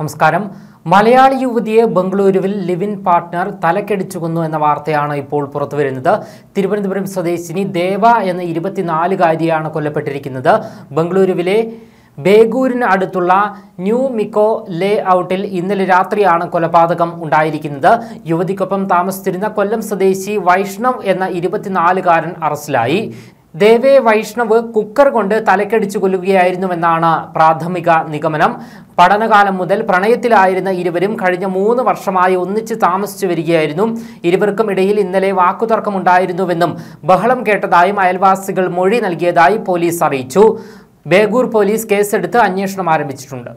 നമസ്കാരം മലയാളി യുവതിയെ ബംഗളൂരുവിൽ ലിവിൻ പാർട്ട്ണർ തലക്കടിച്ചു കൊന്നു എന്ന വാർത്തയാണ് ഇപ്പോൾ പുറത്തുവരുന്നത് തിരുവനന്തപുരം സ്വദേശിനി ദേവ എന്ന ഇരുപത്തിനാലുകാരിയാണ് കൊല്ലപ്പെട്ടിരിക്കുന്നത് ബംഗളൂരുവിലെ ബേഗൂരിന് അടുത്തുള്ള ന്യൂ മിക്കോ ലേ ഔട്ടിൽ ഇന്നലെ രാത്രിയാണ് കൊലപാതകം ഉണ്ടായിരിക്കുന്നത് യുവതിക്കൊപ്പം താമസിച്ചിരുന്ന കൊല്ലം സ്വദേശി വൈഷ്ണവ് എന്ന ഇരുപത്തിനാലുകാരൻ അറസ്റ്റിലായി ദേവേ വൈഷ്ണവ് കുക്കർ കൊണ്ട് തലക്കടിച്ചു കൊല്ലുകയായിരുന്നുവെന്നാണ് പ്രാഥമിക നിഗമനം പഠനകാലം മുതൽ പ്രണയത്തിലായിരുന്ന ഇരുവരും കഴിഞ്ഞ മൂന്ന് വർഷമായി ഒന്നിച്ച് താമസിച്ചു വരികയായിരുന്നു ഇരുവർക്കും ഇടയിൽ ഇന്നലെ വാക്കുതർക്കമുണ്ടായിരുന്നുവെന്നും ബഹളം കേട്ടതായും അയൽവാസികൾ മൊഴി നൽകിയതായി പോലീസ് അറിയിച്ചു ബേഗൂർ പോലീസ് കേസെടുത്ത് അന്വേഷണം ആരംഭിച്ചിട്ടുണ്ട്